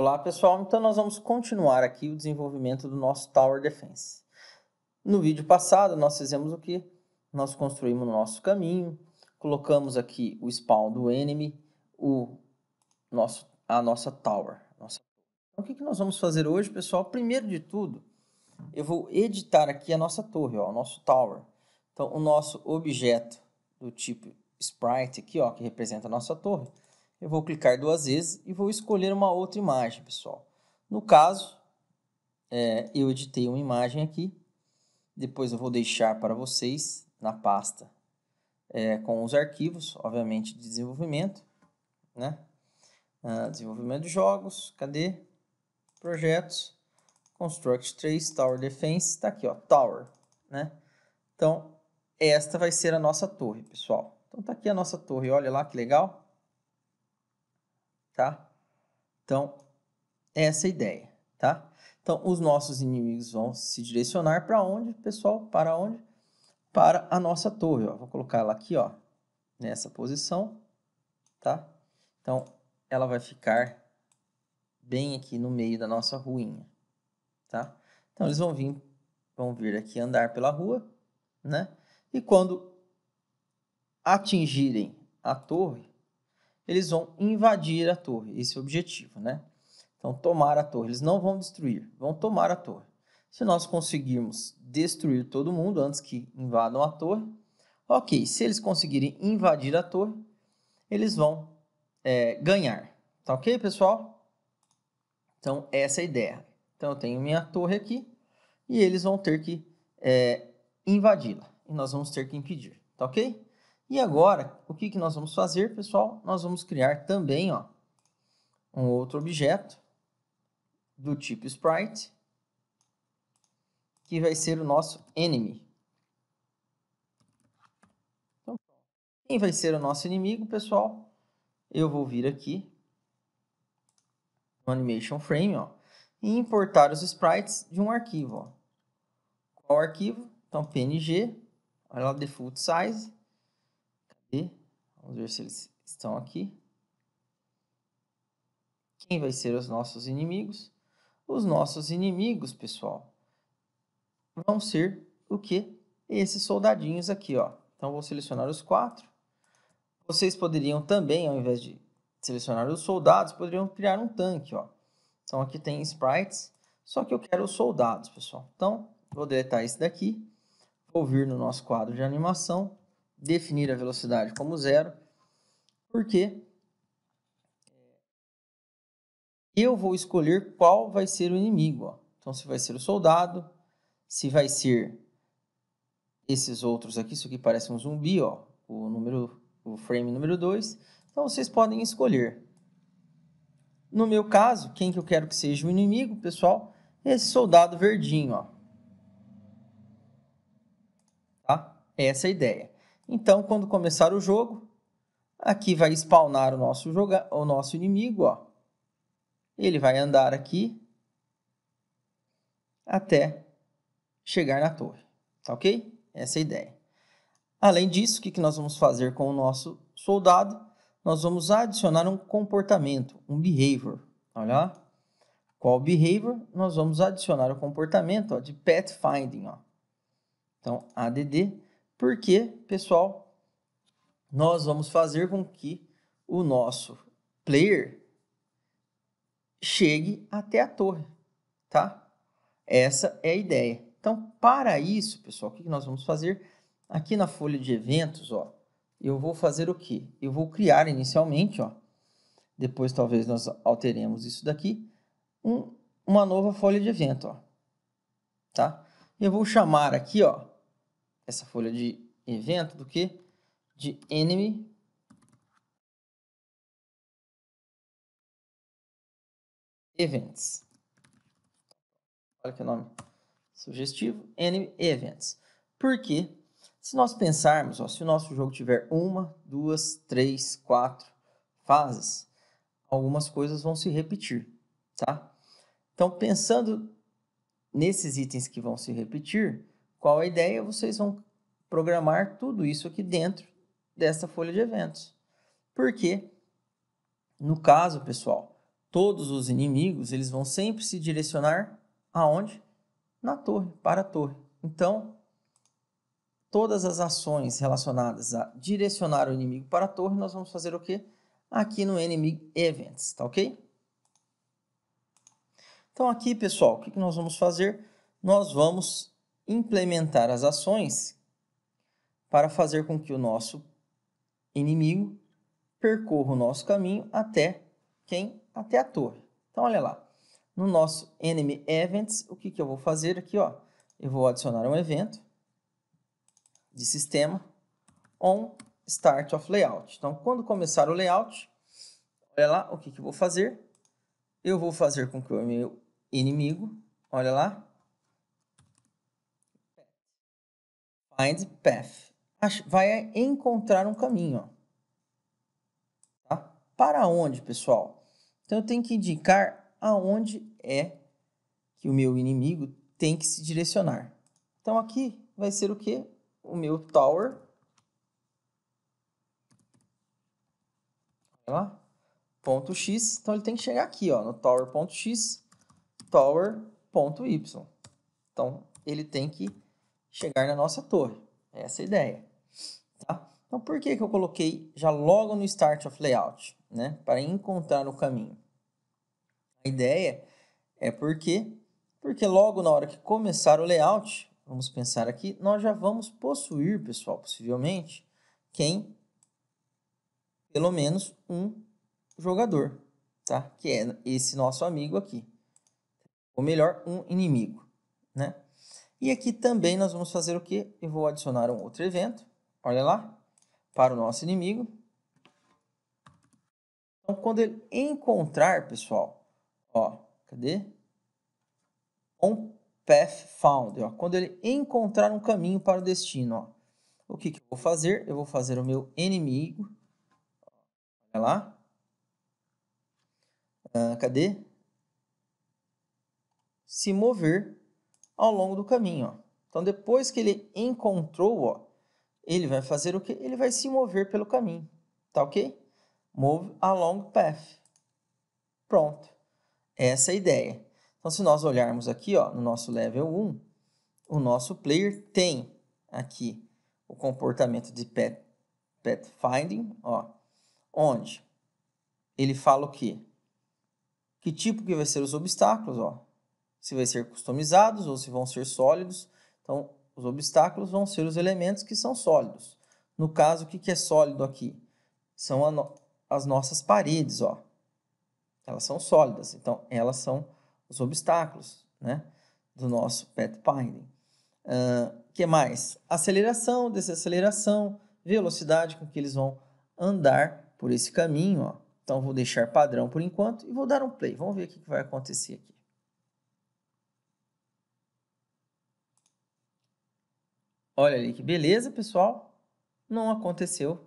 Olá pessoal, então nós vamos continuar aqui o desenvolvimento do nosso Tower Defense. No vídeo passado nós fizemos o que? Nós construímos o nosso caminho, colocamos aqui o spawn do enemy, o nosso, a nossa tower. Nossa... Então, o que, que nós vamos fazer hoje pessoal? Primeiro de tudo, eu vou editar aqui a nossa torre, ó, o nosso tower. Então o nosso objeto do tipo sprite aqui, ó, que representa a nossa torre, eu vou clicar duas vezes e vou escolher uma outra imagem, pessoal. No caso, é, eu editei uma imagem aqui. Depois eu vou deixar para vocês na pasta é, com os arquivos, obviamente, de desenvolvimento. Né? Ah, desenvolvimento de jogos, cadê? Projetos, Construct 3, Tower Defense, está aqui, ó, Tower. Né? Então, esta vai ser a nossa torre, pessoal. Então, está aqui a nossa torre, olha lá que legal tá? Então, é essa é a ideia, tá? Então, os nossos inimigos vão se direcionar para onde, pessoal? Para onde? Para a nossa torre, ó. Vou colocar ela aqui, ó, nessa posição, tá? Então, ela vai ficar bem aqui no meio da nossa ruinha, tá? Então, eles vão vir, vão vir aqui andar pela rua, né? E quando atingirem a torre, eles vão invadir a torre, esse é o objetivo, né? Então, tomar a torre. Eles não vão destruir, vão tomar a torre. Se nós conseguirmos destruir todo mundo antes que invadam a torre, ok. Se eles conseguirem invadir a torre, eles vão é, ganhar. Tá ok, pessoal? Então, essa é a ideia. Então, eu tenho minha torre aqui e eles vão ter que é, invadi-la. E nós vamos ter que impedir. Tá ok? E agora, o que, que nós vamos fazer, pessoal? Nós vamos criar também ó, um outro objeto do tipo sprite, que vai ser o nosso enemy. Então, quem vai ser o nosso inimigo, pessoal? Eu vou vir aqui no animation frame ó, e importar os sprites de um arquivo. Ó. Qual arquivo? Então, png, olha lá, default size D. Vamos ver se eles estão aqui. Quem vai ser os nossos inimigos? Os nossos inimigos, pessoal, vão ser o que? Esses soldadinhos aqui, ó. Então, vou selecionar os quatro. Vocês poderiam também, ao invés de selecionar os soldados, poderiam criar um tanque, ó. Então, aqui tem sprites, só que eu quero os soldados, pessoal. Então, vou deletar esse daqui. Vou vir no nosso quadro de animação definir a velocidade como zero, porque eu vou escolher qual vai ser o inimigo. Ó. Então, se vai ser o soldado, se vai ser esses outros aqui, isso aqui parece um zumbi, ó, o, número, o frame número 2. Então, vocês podem escolher. No meu caso, quem que eu quero que seja o inimigo, pessoal, é esse soldado verdinho, ó. Tá? Essa é a ideia. Então, quando começar o jogo, aqui vai spawnar o nosso, joga o nosso inimigo. Ó. Ele vai andar aqui até chegar na torre. Tá ok? Essa é a ideia. Além disso, o que nós vamos fazer com o nosso soldado? Nós vamos adicionar um comportamento, um behavior. Olha lá. Qual behavior? Nós vamos adicionar o comportamento ó, de pathfinding. Ó. Então, ADD porque, pessoal, nós vamos fazer com que o nosso player chegue até a torre, tá? Essa é a ideia. Então, para isso, pessoal, o que nós vamos fazer? Aqui na folha de eventos, ó, eu vou fazer o quê? Eu vou criar inicialmente, ó, depois talvez nós alteremos isso daqui, um, uma nova folha de evento, ó, tá? Eu vou chamar aqui, ó, essa folha de evento do que de enemy events. Olha que nome sugestivo, enemy events. Porque se nós pensarmos, ó, se o nosso jogo tiver uma, duas, três, quatro fases, algumas coisas vão se repetir, tá? Então, pensando nesses itens que vão se repetir, qual a ideia? Vocês vão programar tudo isso aqui dentro dessa folha de eventos. Porque, no caso, pessoal, todos os inimigos eles vão sempre se direcionar aonde? Na torre, para a torre. Então, todas as ações relacionadas a direcionar o inimigo para a torre, nós vamos fazer o quê? Aqui no Enemy Events, tá ok? Então aqui, pessoal, o que nós vamos fazer? Nós vamos implementar as ações para fazer com que o nosso inimigo percorra o nosso caminho até quem? Até a torre. Então, olha lá. No nosso Enemy Events, o que, que eu vou fazer aqui? Ó? Eu vou adicionar um evento de sistema on start of layout. Então, quando começar o layout, olha lá o que, que eu vou fazer. Eu vou fazer com que o meu inimigo, olha lá, Find path. Vai encontrar um caminho. Tá? Para onde, pessoal? Então, eu tenho que indicar aonde é que o meu inimigo tem que se direcionar. Então, aqui vai ser o que? O meu tower. Olha lá. Ponto .x. Então, ele tem que chegar aqui, ó, no tower.x, tower.y. Então, ele tem que chegar na nossa torre. É essa é a ideia. Tá? Então, por que, que eu coloquei já logo no Start of Layout? Né? Para encontrar o caminho. A ideia é porque, porque logo na hora que começar o layout, vamos pensar aqui, nós já vamos possuir, pessoal, possivelmente, quem? Pelo menos um jogador, tá? Que é esse nosso amigo aqui. Ou melhor, um inimigo, né? E aqui também nós vamos fazer o que? Eu vou adicionar um outro evento, olha lá, para o nosso inimigo. Então, quando ele encontrar, pessoal, ó, cadê? On path found, ó, quando ele encontrar um caminho para o destino, ó. O que, que eu vou fazer? Eu vou fazer o meu inimigo, olha lá. Ah, cadê? Se mover ao longo do caminho. Ó. Então, depois que ele encontrou, ó, ele vai fazer o que? Ele vai se mover pelo caminho. Tá ok? Move along path. Pronto. Essa é a ideia. Então, se nós olharmos aqui ó, no nosso level 1, o nosso player tem aqui o comportamento de path, path finding, ó, onde ele fala o quê? Que tipo que vai ser os obstáculos, ó? se vai ser customizados ou se vão ser sólidos. Então, os obstáculos vão ser os elementos que são sólidos. No caso, o que é sólido aqui? São no... as nossas paredes, ó. Elas são sólidas, então elas são os obstáculos, né? Do nosso pathfinding. O uh, que mais? Aceleração, desaceleração, velocidade com que eles vão andar por esse caminho, ó. Então, vou deixar padrão por enquanto e vou dar um play. Vamos ver o que vai acontecer aqui. Olha ali que beleza, pessoal. Não aconteceu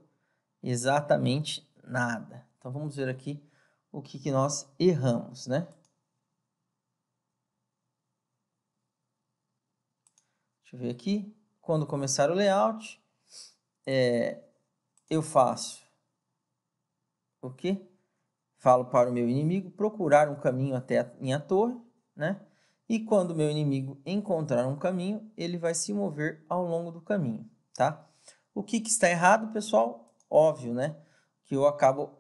exatamente nada. Então vamos ver aqui o que, que nós erramos, né? Deixa eu ver aqui. Quando começar o layout, é, eu faço o quê? Falo para o meu inimigo procurar um caminho até a minha torre, né? E quando meu inimigo encontrar um caminho, ele vai se mover ao longo do caminho, tá? O que, que está errado, pessoal? Óbvio, né? Que eu acabo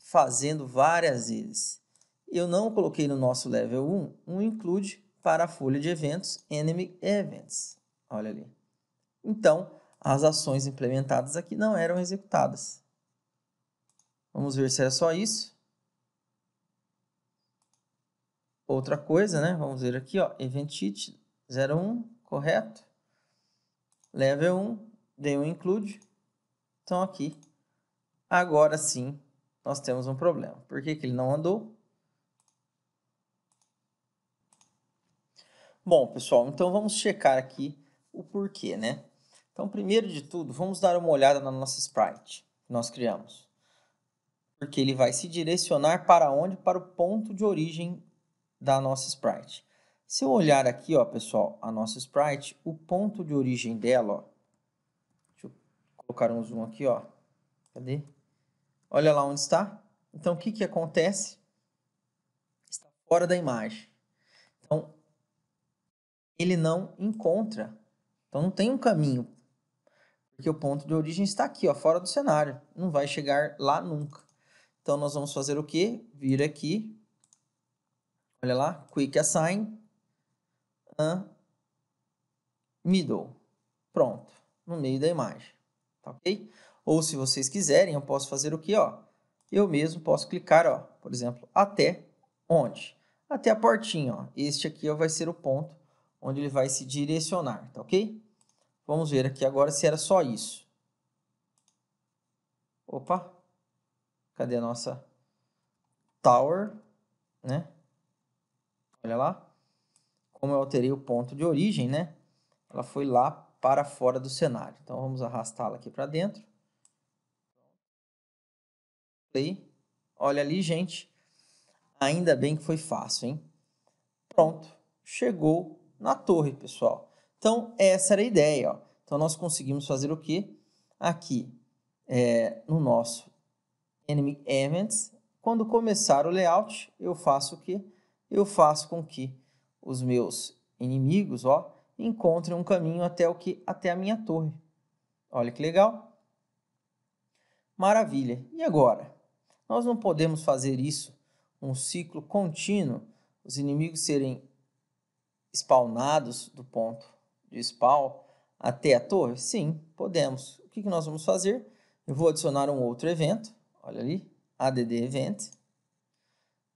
fazendo várias vezes. Eu não coloquei no nosso level 1 um include para a folha de eventos Enemy Events. Olha ali. Então, as ações implementadas aqui não eram executadas. Vamos ver se era é só isso. Outra coisa, né? Vamos ver aqui, ó, event sheet 01, correto? Level 1, dei um include. Então aqui, agora sim, nós temos um problema. Por que, que ele não andou? Bom, pessoal, então vamos checar aqui o porquê, né? Então, primeiro de tudo, vamos dar uma olhada na nossa sprite que nós criamos. Porque ele vai se direcionar para onde? Para o ponto de origem da nossa sprite. Se eu olhar aqui, ó, pessoal, a nossa sprite, o ponto de origem dela, ó, deixa eu colocar um zoom aqui, ó, cadê? Olha lá onde está. Então, o que, que acontece? Está fora da imagem. Então, ele não encontra. Então, não tem um caminho. Porque o ponto de origem está aqui, ó, fora do cenário. Não vai chegar lá nunca. Então, nós vamos fazer o quê? Vir aqui, Olha lá, quick assign uh, middle. Pronto, no meio da imagem, tá ok? Ou se vocês quiserem, eu posso fazer o que, ó? Eu mesmo posso clicar, ó, por exemplo, até onde? Até a portinha, ó. Este aqui ó, vai ser o ponto onde ele vai se direcionar, tá ok? Vamos ver aqui agora se era só isso. Opa, cadê a nossa tower, né? Olha lá. Como eu alterei o ponto de origem, né? Ela foi lá para fora do cenário. Então vamos arrastá-la aqui para dentro. Play. Olha ali, gente. Ainda bem que foi fácil, hein? Pronto. Chegou na torre, pessoal. Então essa era a ideia, ó. Então nós conseguimos fazer o que? Aqui é, no nosso Enemy Events, quando começar o layout, eu faço o que? eu faço com que os meus inimigos, ó, encontrem um caminho até o que até a minha torre. Olha que legal. Maravilha. E agora? Nós não podemos fazer isso um ciclo contínuo, os inimigos serem spawnados do ponto de spawn até a torre? Sim, podemos. O que nós vamos fazer? Eu vou adicionar um outro evento, olha ali, add event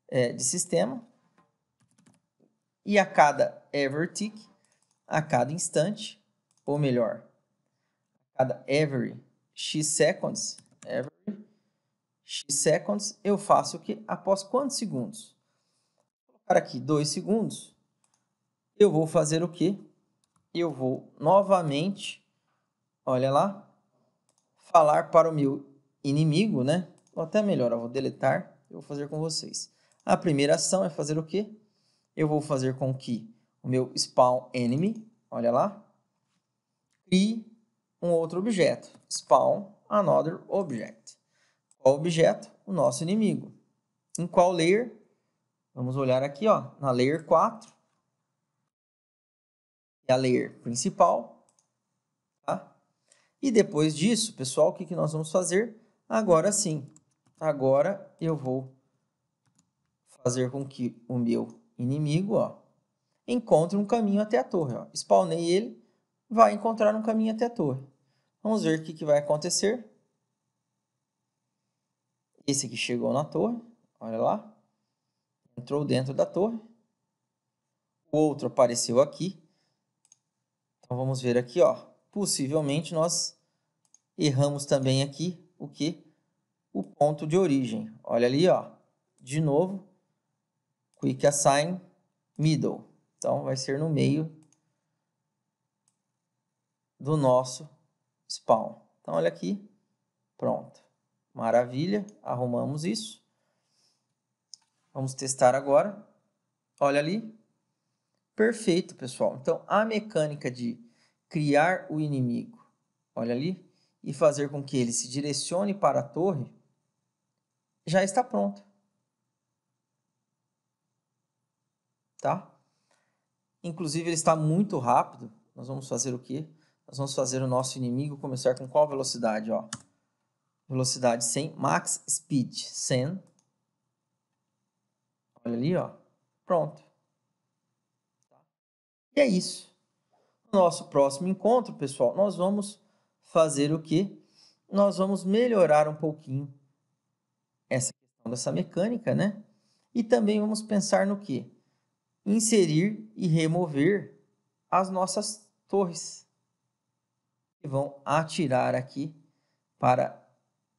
é, de sistema, e a cada ever tick, a cada instante, ou melhor, a cada every x seconds, every x seconds, eu faço o que? Após quantos segundos? Vou colocar aqui 2 segundos. Eu vou fazer o que? Eu vou novamente, olha lá, falar para o meu inimigo, né? Ou até melhor, eu vou deletar, eu vou fazer com vocês. A primeira ação é fazer o quê? eu vou fazer com que o meu spawn enemy, olha lá, crie um outro objeto. Spawn another object. Qual objeto? O nosso inimigo. Em qual layer? Vamos olhar aqui, ó, na layer 4. É a layer principal. Tá? E depois disso, pessoal, o que, que nós vamos fazer? Agora sim. Agora eu vou fazer com que o meu inimigo, ó, encontra um caminho até a torre. Ó. Spawnei ele, vai encontrar um caminho até a torre. Vamos ver o que, que vai acontecer. Esse aqui chegou na torre, olha lá. Entrou dentro da torre. O outro apareceu aqui. Então vamos ver aqui, ó. Possivelmente nós erramos também aqui o que? O ponto de origem. Olha ali, ó. De novo, quick assign middle. Então, vai ser no meio do nosso spawn. Então, olha aqui. Pronto. Maravilha. Arrumamos isso. Vamos testar agora. Olha ali. Perfeito, pessoal. Então, a mecânica de criar o inimigo, olha ali, e fazer com que ele se direcione para a torre, já está pronta. tá? Inclusive, ele está muito rápido. Nós vamos fazer o quê? Nós vamos fazer o nosso inimigo começar com qual velocidade? Ó? Velocidade 100, max speed 100. Olha ali, ó. pronto. E é isso. No nosso próximo encontro, pessoal, nós vamos fazer o quê? Nós vamos melhorar um pouquinho essa questão dessa mecânica, né? E também vamos pensar no quê? inserir e remover as nossas torres. E vão atirar aqui para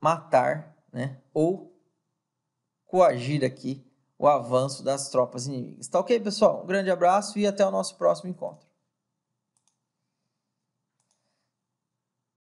matar né, ou coagir aqui o avanço das tropas inimigas. Tá ok, pessoal? Um grande abraço e até o nosso próximo encontro.